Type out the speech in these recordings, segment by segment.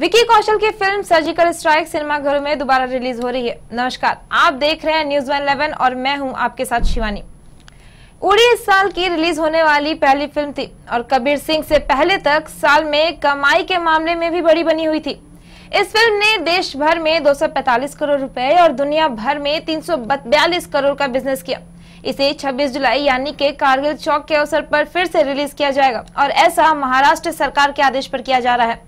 विकी कौशल की film surgical strike सिनेमाघरों में दोबारा रिलीज हो रही है नमस्कार आप देख रहे हैं न्यूज वन इलेवन और मैं हूं आपके साथ शिवानी उड़ी इस साल की रिलीज होने वाली पहली फिल्म थी और कबीर सिंह से पहले तक साल में कमाई के मामले में भी बड़ी बनी हुई थी इस फिल्म ने देश भर में 245 करोड़ रुपए और दुनिया भर में तीन करोड़ का बिजनेस किया इसे 26 जुलाई यानी के कारगिल चौक के अवसर पर फिर से रिलीज किया जाएगा और ऐसा महाराष्ट्र सरकार के आदेश पर किया जा रहा है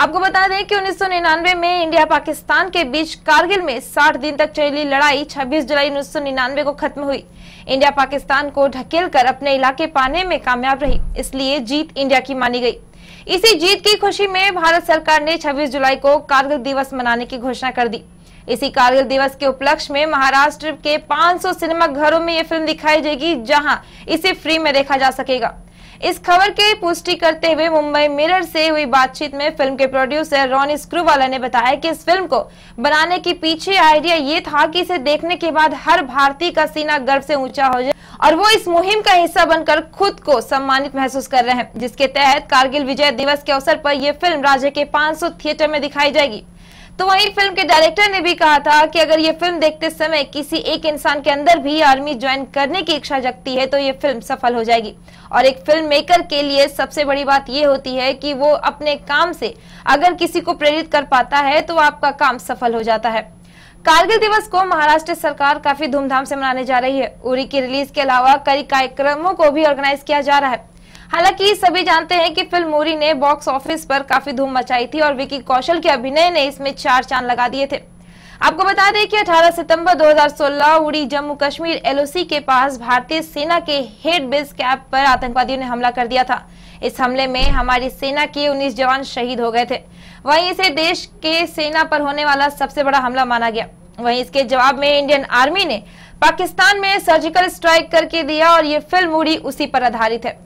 आपको बता दें कि 1999 में इंडिया पाकिस्तान के बीच कारगिल में 60 दिन तक चली लड़ाई 26 जुलाई 1999 को खत्म हुई इंडिया पाकिस्तान को ढकेल कर अपने इलाके पाने में कामयाब रही इसलिए जीत इंडिया की मानी गई इसी जीत की खुशी में भारत सरकार ने 26 जुलाई को कारगिल दिवस मनाने की घोषणा कर दी इसी कारगिल दिवस के उपलक्ष्य में महाराष्ट्र के पांच सिनेमा घरों में ये फिल्म दिखाई जाएगी जहाँ इसे फ्री में देखा जा सकेगा इस खबर की पुष्टि करते हुए मुंबई मिरर से हुई बातचीत में फिल्म के प्रोड्यूसर रॉनी स्क्रूवाला ने बताया कि इस फिल्म को बनाने के पीछे आइडिया ये था कि इसे देखने के बाद हर भारतीय का सीना गर्व से ऊंचा हो जाए और वो इस मुहिम का हिस्सा बनकर खुद को सम्मानित महसूस कर रहे हैं जिसके तहत कारगिल विजय दिवस के अवसर आरोप ये फिल्म राज्य के 500 थिएटर में दिखाई जाएगी तो वहीं फिल्म के डायरेक्टर ने भी कहा था कि अगर ये फिल्म देखते समय किसी एक इंसान के अंदर भी आर्मी ज्वाइन करने की इच्छा जगती है तो ये फिल्म सफल हो जाएगी और एक फिल्म मेकर के लिए सबसे बड़ी बात ये होती है कि वो अपने काम से अगर किसी को प्रेरित कर पाता है तो आपका काम सफल हो जाता है कारगिल दिवस को महाराष्ट्र सरकार काफी धूमधाम से मनाने जा रही है उरी की रिलीज के अलावा कई कार्यक्रमों को भी ऑर्गेनाइज किया जा रहा है हालांकि सभी जानते हैं कि फिल्म मूरी ने बॉक्स ऑफिस पर काफी धूम मचाई थी और विकी कौशल के अभिनय ने इसमें चार चांद लगा दिए थे आपको बता दें कि 18 सितंबर 2016 उड़ी जम्मू कश्मीर एलओसी के पास भारतीय सेना के हेड बेस कैंप पर आतंकवादियों ने हमला कर दिया था इस हमले में हमारी सेना के 19 जवान शहीद हो गए थे वहीं इसे देश के सेना पर होने वाला सबसे बड़ा हमला माना गया वहीं इसके जवाब में इंडियन आर्मी ने पाकिस्तान में सर्जिकल स्ट्राइक करके दिया और ये फिल्म उड़ी उसी पर आधारित है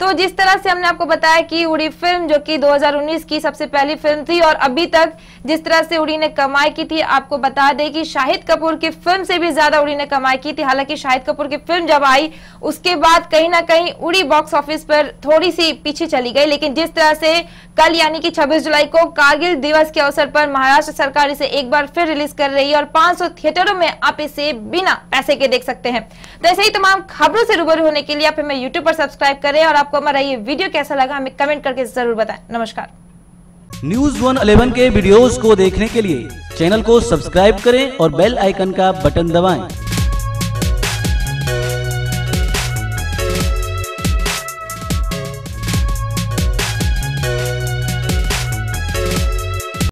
तो जिस तरह से हमने आपको बताया कि उड़ी फिल्म जो कि 2019 की सबसे पहली फिल्म थी और अभी तक जिस तरह से उड़ी ने कमाई की थी आपको बता दें कि शाहिद कपूर की फिल्म से भी ज्यादा उड़ी ने कमाई की थी हालांकि शाहिद कपूर की फिल्म जब आई उसके बाद कहीं ना कहीं उड़ी बॉक्स ऑफिस पर थोड़ी सी पीछे चली गई लेकिन जिस तरह से कल यानी कि छब्बीस जुलाई को कारगिल दिवस के अवसर पर महाराष्ट्र सरकार इसे एक बार फिर रिलीज कर रही है और पांच थिएटरों में आप इसे बिना पैसे के देख सकते हैं तो ऐसे ही तमाम खबरों से रूबरू होने के लिए आप हमें यूट्यूब पर सब्सक्राइब करें और आपको हमारा ये वीडियो कैसा लगा हमें कमेंट करके जरूर बताए नमस्कार न्यूज वन अलेवन के वीडियोस को देखने के लिए चैनल को सब्सक्राइब करें और बेल आइकन का बटन दबाएं।